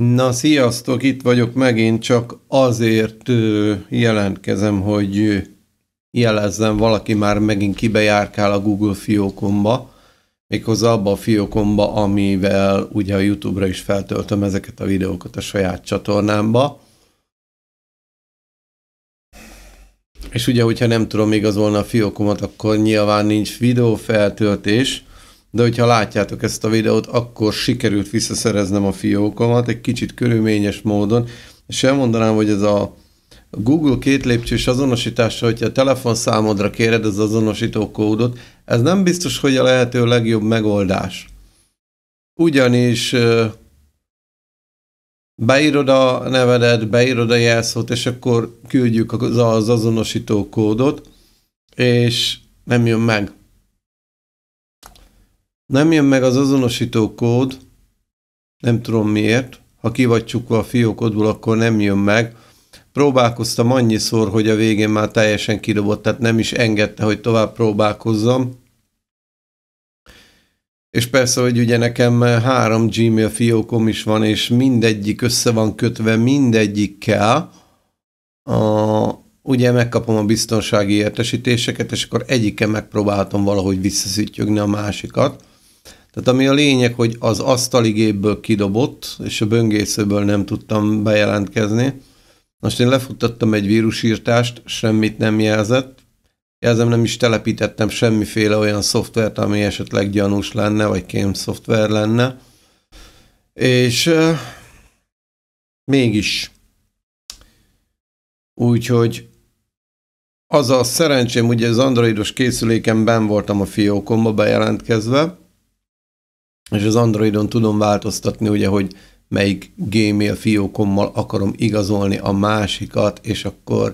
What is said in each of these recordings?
Na, sziasztok, itt vagyok megint, csak azért jelentkezem, hogy jelezzem, valaki már megint kibejárkál a Google fiókomba, méghozzá abba a fiókomba, amivel ugye a YouTube-ra is feltöltöm ezeket a videókat a saját csatornámba. És ugye, hogyha nem tudom igazolni a fiókomat, akkor nyilván nincs videófeltöltés, de hogyha látjátok ezt a videót, akkor sikerült visszaszereznem a fiókomat egy kicsit körülményes módon, és elmondanám, hogy ez a Google két lépcsős azonosítása, hogyha a telefonszámodra kéred az azonosító kódot, ez nem biztos, hogy a lehető legjobb megoldás. Ugyanis beírod a nevedet, beírod a jelszót, és akkor küldjük az azonosító kódot, és nem jön meg. Nem jön meg az azonosító kód, nem tudom miért, ha ki vagy csukva a fiókodból, akkor nem jön meg. Próbálkoztam annyiszor, hogy a végén már teljesen kidobott, tehát nem is engedte, hogy tovább próbálkozzam. És persze, hogy ugye nekem három Gmail fiókom is van, és mindegyik össze van kötve mindegyikkel. A, ugye megkapom a biztonsági értesítéseket, és akkor egyiken megpróbáltam valahogy visszaszüttyögni a másikat. Tehát ami a lényeg, hogy az gépből kidobott, és a böngészőből nem tudtam bejelentkezni. Most én lefuttattam egy vírusírtást, semmit nem jelzett. Jelzem, nem is telepítettem semmiféle olyan szoftvert, ami esetleg gyanús lenne, vagy kém szoftver lenne. És uh, mégis. Úgyhogy az a szerencsém, ugye az androidos készüléken ben voltam a fiókomba bejelentkezve, és az Androidon tudom változtatni, ugye, hogy melyik Gmail fiókommal akarom igazolni a másikat, és akkor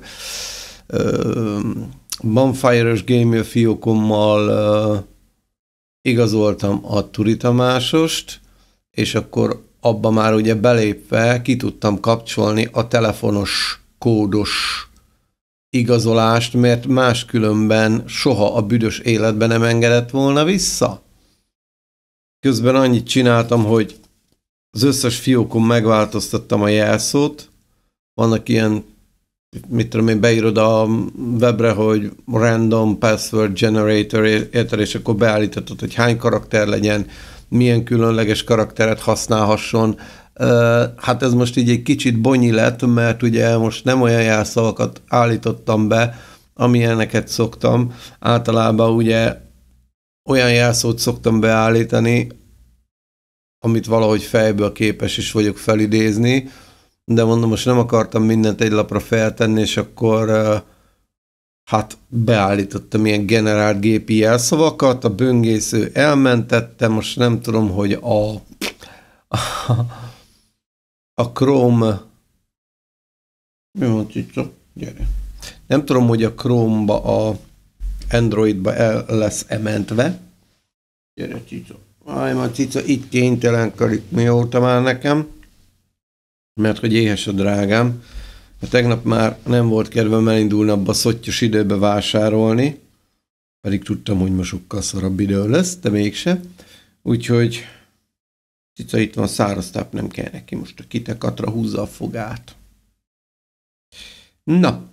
uh, Bonfire-os Gmail fiókommal uh, igazoltam a Turi Tamásost, és akkor abba már ugye belépve ki tudtam kapcsolni a telefonos kódos igazolást, mert máskülönben soha a büdös életben nem engedett volna vissza. Közben annyit csináltam, hogy az összes fiókon megváltoztattam a jelszót. Vannak ilyen, mit tudom én, beírod a webre, hogy random password generator, érted, és akkor beállítatod, hogy hány karakter legyen, milyen különleges karakteret használhasson. Hát ez most így egy kicsit bonyi lett, mert ugye most nem olyan jelszavakat állítottam be, amilyeneket szoktam. Általában ugye olyan jelszót szoktam beállítani, amit valahogy fejből képes is vagyok felidézni, de mondom, most nem akartam mindent egy lapra feltenni, és akkor hát beállítottam ilyen generált gépi jelszavakat, a böngésző elmentette, most nem tudom, hogy a a, a Chrome mi van, Csicsa? Gyere. Nem tudom, hogy a Chrome-ba a Androidba el lesz ementve. Gyere, cica. Aj, ma cica itt kénytelenkedik mióta már nekem, mert hogy éhes a drágám. A tegnap már nem volt kedvem elindulni abba a szottyos időbe vásárolni, pedig tudtam, hogy ma sokkal szarabb idő lesz, de mégse. Úgyhogy cica itt van száraz táp, nem kell neki most a kitekatra húzza a fogát. Na,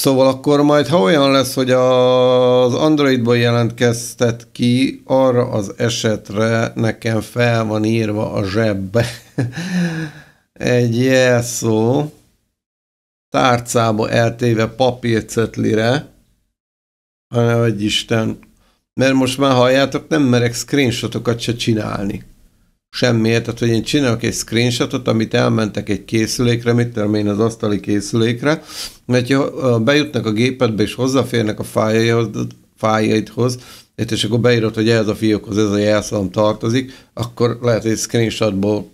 Szóval akkor majd, ha olyan lesz, hogy az Androidban jelentkeztet ki, arra az esetre nekem fel van írva a zsebbe egy jelszó, tárcába eltéve papírcetlire, hanem egy Isten. Mert most már halljátok, nem merek screenshotokat se csinálni semmiért, tehát hogy én csinálok egy screenshotot, amit elmentek egy készülékre, mit tudom én az asztali készülékre, mert ha bejutnak a gépedbe és hozzáférnek a fájaidhoz, és akkor beírod, hogy ez a fiókhoz ez a jelszalom tartozik, akkor lehet, hogy egy screenshotból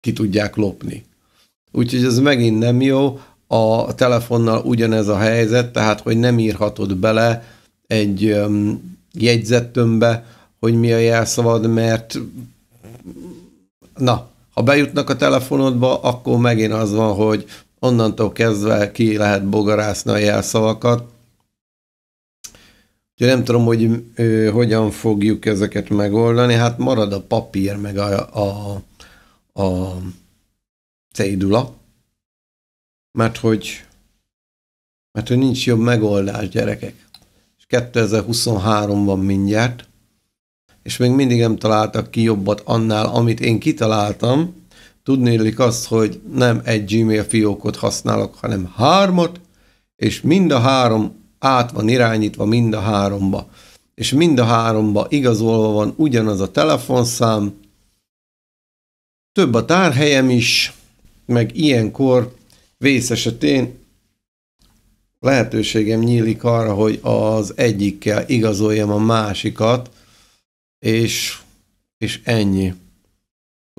ki tudják lopni. Úgyhogy ez megint nem jó, a telefonnal ugyanez a helyzet, tehát hogy nem írhatod bele egy um, hogy mi a jelszavad, mert na, ha bejutnak a telefonodba, akkor megint az van, hogy onnantól kezdve ki lehet bogarászni a jelszavakat. Úgyhogy nem tudom, hogy ö, hogyan fogjuk ezeket megoldani. Hát marad a papír, meg a, a, a cédula, mert hogy, mert hogy nincs jobb megoldás, gyerekek. És 2023 van mindjárt és még mindig nem találtak ki jobbat annál, amit én kitaláltam. Tudnélik azt, hogy nem egy Gmail fiókot használok, hanem hármat, és mind a három át van irányítva mind a háromba. És mind a háromba igazolva van ugyanaz a telefonszám, több a tárhelyem is, meg ilyenkor vész esetén lehetőségem nyílik arra, hogy az egyikkel igazoljam a másikat, és, és ennyi.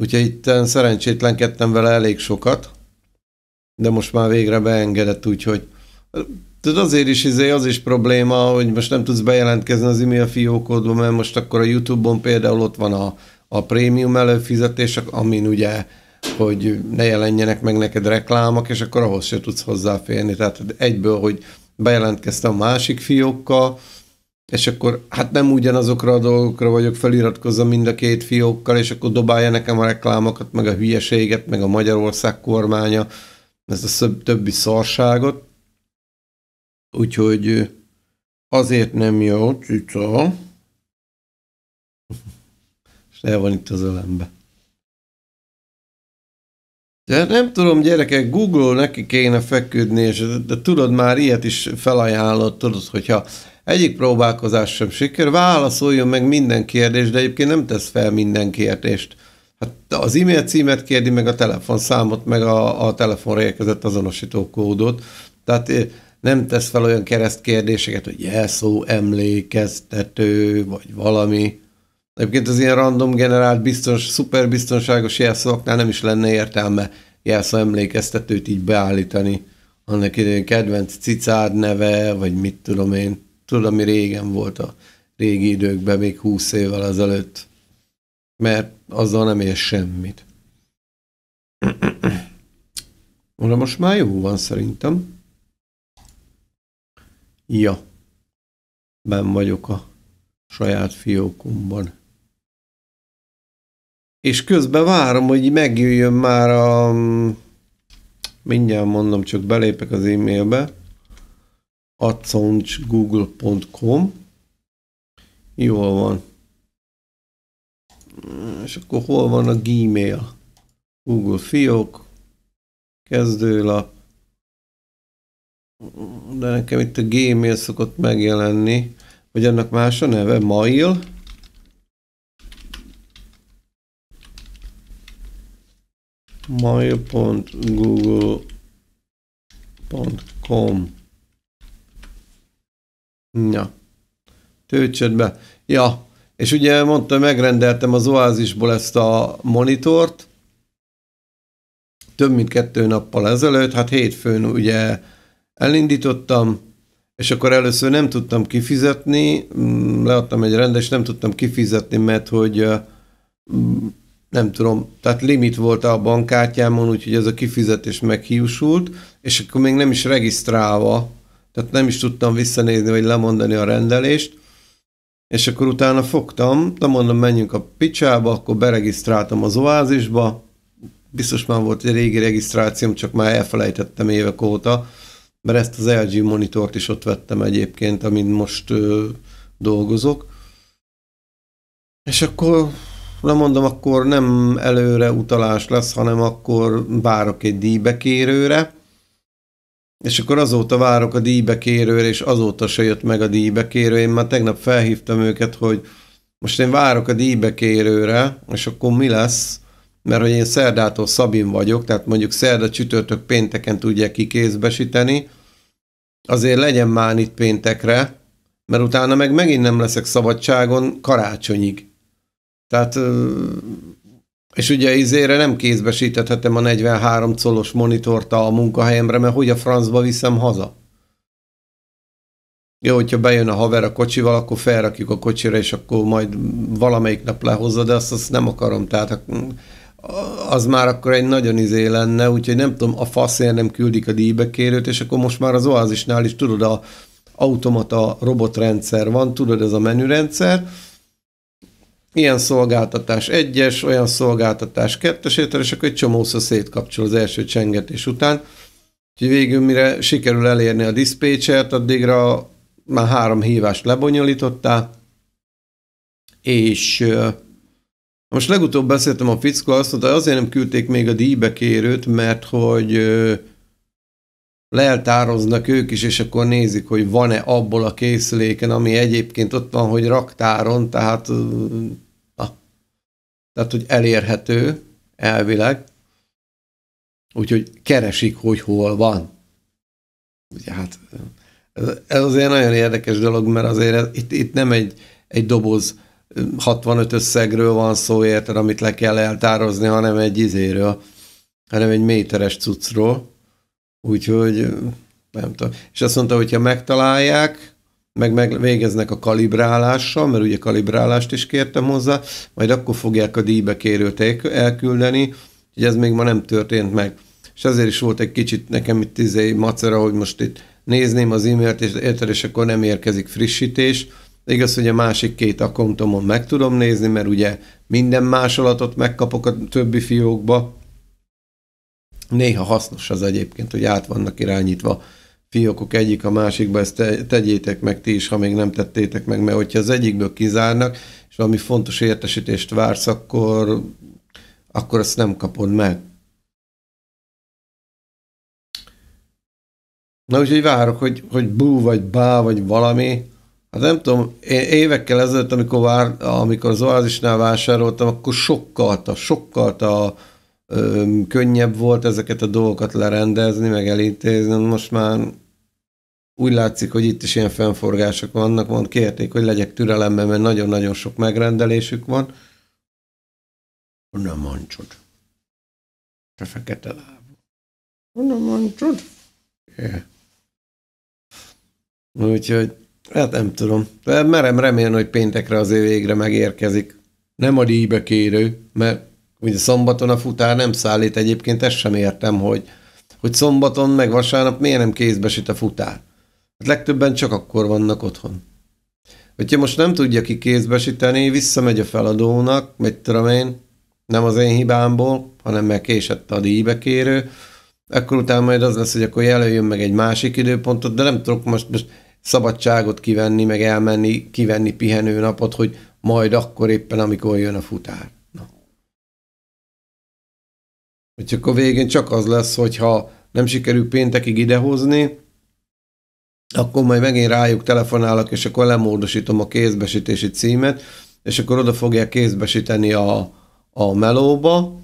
Úgyhogy itt szerencsétlenkedtem vele elég sokat, de most már végre beengedett, úgyhogy Tudod, azért is izé, az is probléma, hogy most nem tudsz bejelentkezni az e-mail fiókodba, mert most akkor a YouTube-on például ott van a, a prémium előfizetés, amin ugye, hogy ne jelenjenek meg neked reklámok, és akkor ahhoz se tudsz hozzáférni. Tehát egyből, hogy bejelentkeztem a másik fiókkal, és akkor hát nem ugyanazokra a dolgokra vagyok, feliratkozva mind a két fiókkal, és akkor dobálja nekem a reklámokat, meg a hülyeséget, meg a Magyarország kormánya, ezt a többi szarságot. Úgyhogy azért nem jó, cica. És el van itt az ölembe. De nem tudom, gyerekek, Google neki kéne feküdni, és de, de tudod, már ilyet is felajánlott, tudod, hogyha egyik próbálkozás sem siker, válaszoljon meg minden kérdést, de egyébként nem tesz fel minden kérdést. Hát az e-mail címet kérdi, meg a telefonszámot, meg a, a telefonra érkezett azonosító kódot. Tehát eh, nem tesz fel olyan keresztkérdéseket, hogy jelszó, emlékeztető, vagy valami. Egyébként az ilyen random generált, biztons, szuper biztonságos jelszóknál nem is lenne értelme jelszó emlékeztetőt így beállítani. Annak idején kedvenc cicád neve, vagy mit tudom én. Tudod, ami régen volt a régi időkben, még húsz évvel ezelőtt. Mert azzal nem ér semmit. Na most már jó van szerintem. Ja. Ben vagyok a saját fiókumban. És közben várom, hogy megjöjjön már a... Mm, mindjárt mondom, csak belépek az e-mailbe accounts.google.com Jól van. És akkor hol van a Gmail? Google fiók, kezdőlap, de nekem itt a Gmail szokott megjelenni, vagy annak más a neve, Mail. mail.google.com Ja. be. Ja. És ugye mondtam, megrendeltem az Oázisból ezt a monitort, több mint kettő nappal ezelőtt, hát hétfőn ugye elindítottam, és akkor először nem tudtam kifizetni, mm, leadtam egy rendes, nem tudtam kifizetni, mert hogy mm, nem tudom, tehát limit volt a bankkártyámon, úgyhogy ez a kifizetés meghiúsult, és akkor még nem is regisztrálva tehát nem is tudtam visszanézni, vagy lemondani a rendelést, és akkor utána fogtam, de mondom, menjünk a picsába, akkor beregisztráltam az oázisba, biztos már volt egy régi regisztrációm, csak már elfelejtettem évek óta, mert ezt az LG monitort is ott vettem egyébként, amin most ö, dolgozok. És akkor, nem mondom, akkor nem előre utalás lesz, hanem akkor várok egy díjbekérőre, és akkor azóta várok a díjbekérőre, és azóta se jött meg a díjbekérő. Én már tegnap felhívtam őket, hogy most én várok a díjbekérőre, és akkor mi lesz? Mert hogy én szerdától Szabin vagyok, tehát mondjuk szerda, csütörtök, pénteken tudják kikézbesíteni, azért legyen már itt péntekre, mert utána meg megint nem leszek szabadságon karácsonyig. Tehát és ugye izére nem kézbesíthetem a 43 colos monitort a munkahelyemre, mert hogy a francba viszem haza? Jó, hogyha bejön a haver a kocsival, akkor felrakjuk a kocsira, és akkor majd valamelyik nap lehozza, de azt, azt nem akarom. Tehát az már akkor egy nagyon izé lenne, úgyhogy nem tudom, a faszért nem küldik a kérőt és akkor most már az Oázisnál is tudod, a automata robotrendszer van, tudod, ez a menürendszer, ilyen szolgáltatás egyes, olyan szolgáltatás kettes, és akkor egy csomószor szétkapcsol az első csengetés után. Úgyhogy végül, mire sikerül elérni a diszpécsert, addigra már három hívást lebonyolítottál, és most legutóbb beszéltem a fickó, azt mondta, hogy azért nem küldték még a díjbe kérőt, mert hogy leltároznak ők is, és akkor nézik, hogy van-e abból a készüléken, ami egyébként ott van, hogy raktáron, tehát tehát hogy elérhető elvileg, úgyhogy keresik, hogy hol van. Ugye hát ez, ez azért nagyon érdekes dolog, mert azért ez, itt, itt nem egy, egy doboz 65 összegről van szó, érted, amit le kell eltározni, hanem egy izéről, hanem egy méteres cuccról. Úgyhogy nem tudom. És azt mondta, hogy ha megtalálják, meg, meg végeznek a kalibrálással, mert ugye kalibrálást is kértem hozzá, majd akkor fogják a díjbe kérőt elküldeni, hogy ez még ma nem történt meg. És azért is volt egy kicsit nekem itt izé macera, hogy most itt nézném az e-mailt, és, érted, és akkor nem érkezik frissítés. Igaz, hogy a másik két akontomon meg tudom nézni, mert ugye minden másolatot megkapok a többi fiókba. Néha hasznos az egyébként, hogy át vannak irányítva fiókok egyik a másikba, ezt te, tegyétek meg ti is, ha még nem tettétek meg, mert hogyha az egyikből kizárnak, és valami fontos értesítést vársz, akkor, akkor azt nem kapod meg. Na úgyhogy várok, hogy, hogy bú, vagy bá, vagy valami. Hát nem tudom, én évekkel ezelőtt, amikor, vár, amikor az Oázisnál vásároltam, akkor sokkalta, sokkalta a könnyebb volt ezeket a dolgokat lerendezni, meg elintézni. Most már úgy látszik, hogy itt is ilyen fennforgások vannak, mond kérték, hogy legyek türelemben, mert nagyon-nagyon sok megrendelésük van. Honnan mancsod? Te fekete láb. Honnan mancsod? Yeah. Úgyhogy, hát nem tudom. De merem remélni, hogy péntekre az végre megérkezik. Nem a díjbe kérő, mert ugye szombaton a futár nem szállít egyébként, ezt sem értem, hogy, hogy szombaton meg vasárnap miért nem kézbesít a futár. Hát legtöbben csak akkor vannak otthon. Hogyha most nem tudja ki kézbesíteni, visszamegy a feladónak, mit tudom én, nem az én hibámból, hanem mert késett a díjbekérő, akkor utána majd az lesz, hogy akkor jelöljön meg egy másik időpontot, de nem tudok most, most szabadságot kivenni, meg elmenni, kivenni pihenő napot, hogy majd akkor éppen, amikor jön a futár. Na. Úgyhogy akkor végén csak az lesz, hogyha nem sikerül péntekig idehozni, akkor majd megint rájuk telefonálok, és akkor lemódosítom a kézbesítési címet, és akkor oda fogják kézbesíteni a, a melóba,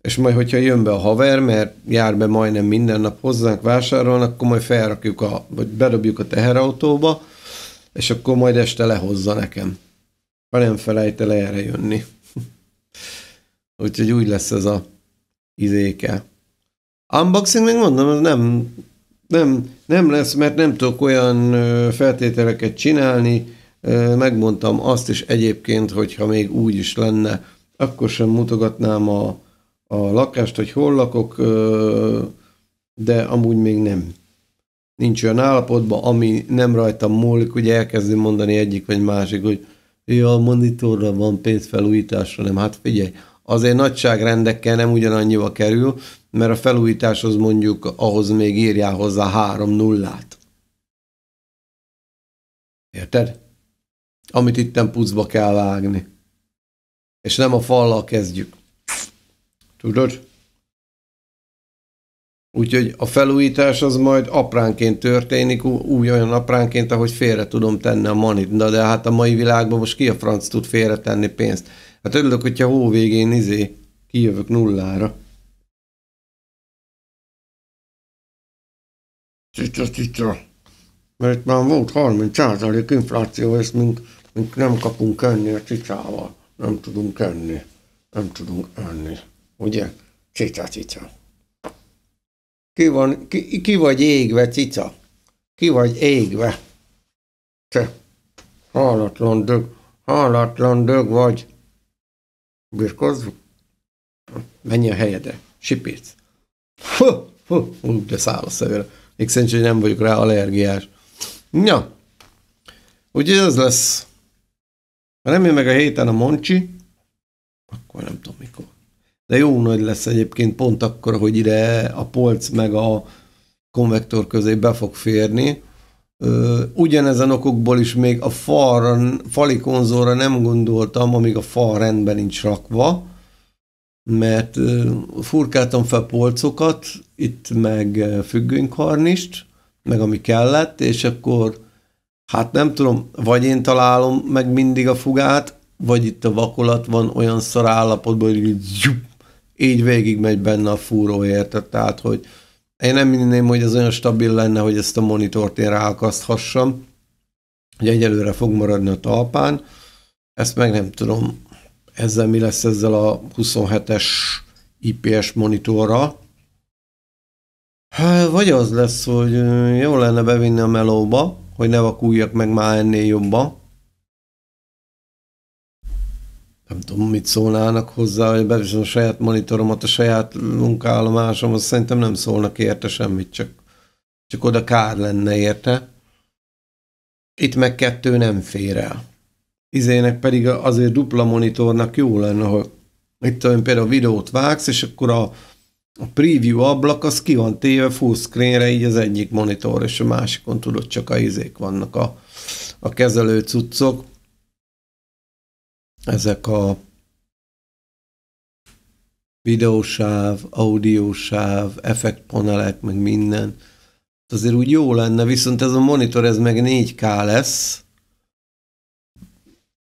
és majd, hogyha jön be a haver, mert jár be majdnem minden nap hozzánk vásárolni, akkor majd felrakjuk, a, vagy bedobjuk a teherautóba, és akkor majd este lehozza nekem. Ha nem felejte le erre jönni. Úgyhogy úgy lesz ez a izéke. Unboxing még mondom, ez nem nem, nem lesz, mert nem tudok olyan feltételeket csinálni. Megmondtam azt is egyébként, hogyha még úgy is lenne, akkor sem mutogatnám a, a lakást, hogy hol lakok, de amúgy még nem. Nincs olyan állapotban, ami nem rajtam múlik, ugye elkezdi mondani egyik vagy másik, hogy ja, a monitorra van pénz felújításra, nem, hát figyelj, azért nagyságrendekkel nem ugyanannyiba kerül, mert a felújításhoz mondjuk ahhoz még írjál hozzá három nullát. Érted? Amit itten puszba kell vágni. És nem a fallal kezdjük. Tudod? Úgyhogy a felújítás az majd apránként történik, úgy olyan apránként, ahogy félre tudom tenni a manit. Na de hát a mai világban most ki a franc tud félretenni pénzt? Hát örülök, hogyha hó végén izé kijövök nullára. cica, cica. Mert már volt 30% infláció, és mink, mink nem kapunk enni a cicával. Nem tudunk enni. Nem tudunk enni. Ugye? Cica, cica. Ki, van, ki, ki vagy égve, cica? Ki vagy égve? Te, hálatlan dög, hálatlan dög vagy. Birkozz? Menj a helyedre, sipéc. hú, hú, de száll a szövőre. Még szerintem hogy nem vagyok rá allergiás. Ja. Úgyhogy ez lesz. Ha nem jön meg a héten a Moncsi, akkor nem tudom mikor. De jó nagy lesz egyébként pont akkor, hogy ide a polc meg a konvektor közé be fog férni. ugyanezen okokból is még a falra, fali konzolra nem gondoltam, amíg a fal rendben nincs rakva mert furkáltam fel polcokat, itt meg függönykarnist, meg ami kellett, és akkor hát nem tudom, vagy én találom meg mindig a fugát, vagy itt a vakolat van olyan szar állapotban, hogy így végig megy benne a fúró, érted? Tehát, hogy én nem hinném, hogy ez olyan stabil lenne, hogy ezt a monitort én ráakaszthassam, hogy egyelőre fog maradni a talpán, ezt meg nem tudom, ezzel mi lesz ezzel a 27-es IPS monitorra. Vagy az lesz, hogy jó lenne bevinni a melóba, hogy ne vakuljak meg már ennél jobban. Nem tudom, mit szólnának hozzá, hogy beviszem a saját monitoromat, a saját munkállomásom, azt szerintem nem szólnak érte semmit, csak, csak oda kár lenne érte. Itt meg kettő nem fér el izének pedig azért dupla monitornak jó lenne, hogy itt olyan például videót vágsz, és akkor a, a preview ablak az ki van téve full screenre, így az egyik monitor, és a másikon tudod, csak a izék vannak a, a kezelő cuccok. Ezek a videósáv, audiósáv, effektpanelek, meg minden. Azért úgy jó lenne, viszont ez a monitor, ez meg 4K lesz,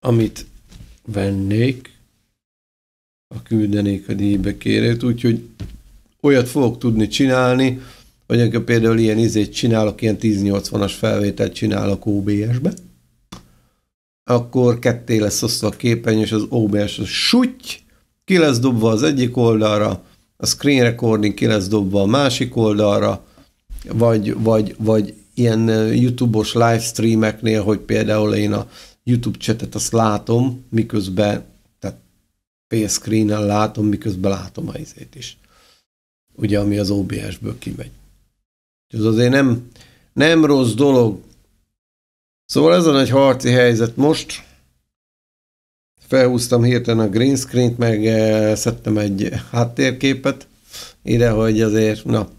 amit vennék, a küldenék a díjbekérőt, úgyhogy olyat fogok tudni csinálni, hogy amikor például ilyen izét csinálok, ilyen 1080-as felvételt csinálok OBS-be, akkor ketté lesz osztva a képen, és az OBS az suty, ki lesz dobva az egyik oldalra, a screen recording ki lesz dobva a másik oldalra, vagy, vagy, vagy ilyen YouTube-os livestreameknél, hogy például én a YouTube csetet azt látom, miközben, tehát ps en látom, miközben látom a izét is. Ugye, ami az OBS-ből kimegy. Ez azért nem, nem rossz dolog. Szóval ez a nagy harci helyzet most. Felhúztam hirtelen a green screen-t, meg eh, szedtem egy háttérképet ide, hogy azért, na,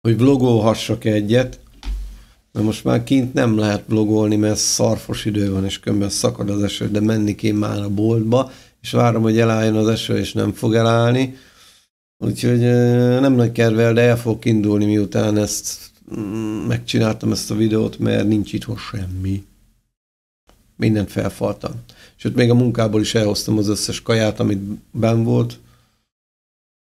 hogy vlogolhassak egyet mert most már kint nem lehet blogolni, mert szarfos idő van, és kömbben szakad az eső, de menni én már a boltba, és várom, hogy elálljon az eső, és nem fog elállni. Úgyhogy nem nagy kedvel, de el fogok indulni, miután ezt mm, megcsináltam ezt a videót, mert nincs itthon semmi. Mindent felfaltam. Sőt, még a munkából is elhoztam az összes kaját, amit ben volt,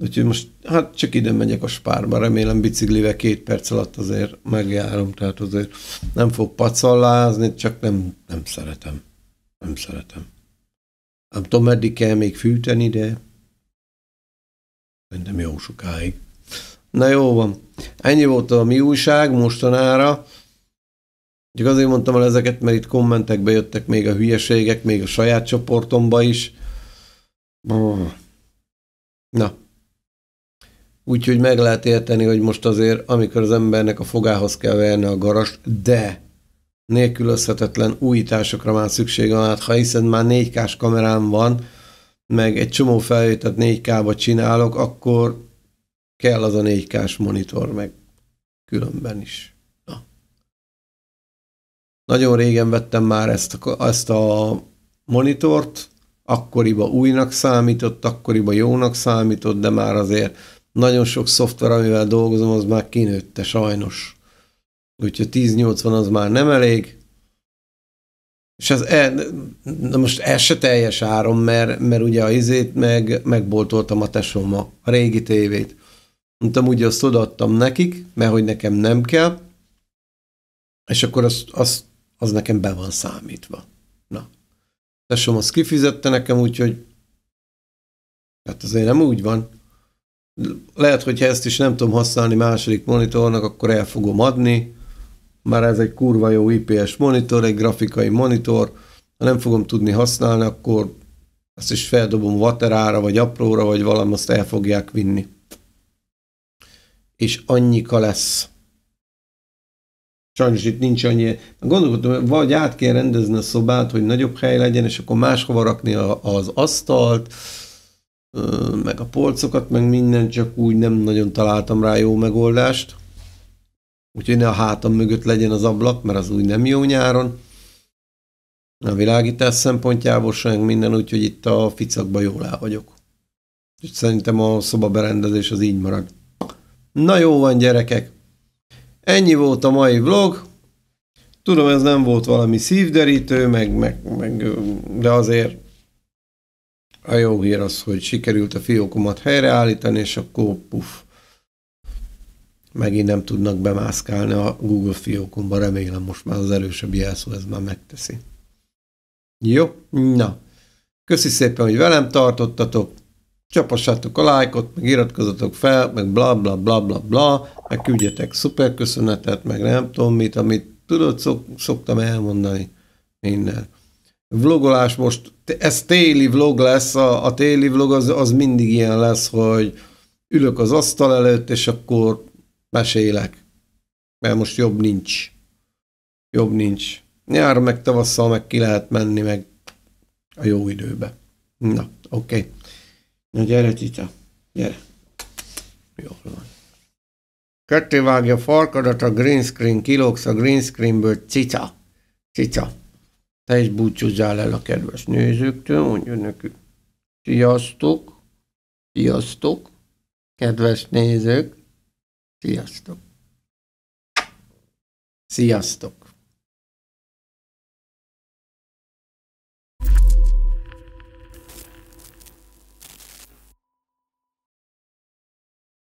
Úgyhogy most hát csak ide megyek a spárba, remélem biciklivel két perc alatt azért megjárom, tehát azért nem fog pacallázni, csak nem, nem szeretem. Nem szeretem. Nem tudom, meddig kell még fűteni, de szerintem jó sokáig. Na jó van. Ennyi volt a mi újság mostanára. Csak azért mondtam el ezeket, mert itt kommentekbe jöttek még a hülyeségek, még a saját csoportomba is. Na, Úgyhogy meg lehet érteni, hogy most azért, amikor az embernek a fogához kell verni a garast, de nélkülözhetetlen újításokra már szüksége van, hát ha hiszen már 4 k kamerám van, meg egy csomó felvételt 4K-ba csinálok, akkor kell az a 4 k monitor, meg különben is. Na. Nagyon régen vettem már ezt a, ezt a monitort, akkoriba újnak számított, akkoriba jónak számított, de már azért nagyon sok szoftver, amivel dolgozom, az már kinőtte sajnos. Úgyhogy 1080 az már nem elég, és ez, e, na most ez se teljes áron, mert, mert ugye a izét meg, megboltoltam a tesóm a régi tévét. Mondtam, ugye azt odaadtam nekik, mert hogy nekem nem kell, és akkor az, az, az nekem be van számítva. Na. Tesóm azt kifizette nekem, úgyhogy hát azért nem úgy van lehet, hogy ezt is nem tudom használni második monitornak, akkor el fogom adni, már ez egy kurva jó IPS monitor, egy grafikai monitor, ha nem fogom tudni használni, akkor azt is feldobom vaterára, vagy apróra, vagy valami, azt el fogják vinni. És annyika lesz. Sajnos itt nincs annyi. Gondolkodtam, vagy át kell rendezni a szobát, hogy nagyobb hely legyen, és akkor máshova rakni a, az asztalt, meg a polcokat, meg mindent csak úgy nem nagyon találtam rá jó megoldást. Úgyhogy ne a hátam mögött legyen az ablak, mert az úgy nem jó nyáron. A világítás szempontjából sem minden, úgyhogy itt a ficakban jól el vagyok. Úgyhogy szerintem a szobaberendezés az így marad. Na jó van gyerekek, ennyi volt a mai vlog. Tudom, ez nem volt valami szívderítő, meg, meg, meg, de azért a jó hír az, hogy sikerült a fiókomat helyreállítani, és akkor puf, megint nem tudnak bemászkálni a Google fiókomba, remélem most már az erősebb jelszó ez már megteszi. Jó, na. Köszi szépen, hogy velem tartottatok, csapassátok a lájkot, meg iratkozatok fel, meg bla bla bla bla bla, meg küldjetek szuper köszönetet, meg nem tudom mit, amit tudod, szok, szoktam elmondani minden vlogolás most, ez téli vlog lesz, a, a téli vlog az, az mindig ilyen lesz, hogy ülök az asztal előtt, és akkor mesélek. Mert most jobb nincs. Jobb nincs. Nyár meg tavasszal meg ki lehet menni, meg a jó időbe. Na, oké. Okay. Na gyere, Tita. Gyere. Jól van. Ketté vágja farkadat, a green screen, kilóksz a green screenből, cica. Cica. Te is búcsúzzál el a kedves nézőktől, mondja nekük. Sziasztok! Sziasztok! Kedves nézők! Sziasztok! Sziasztok!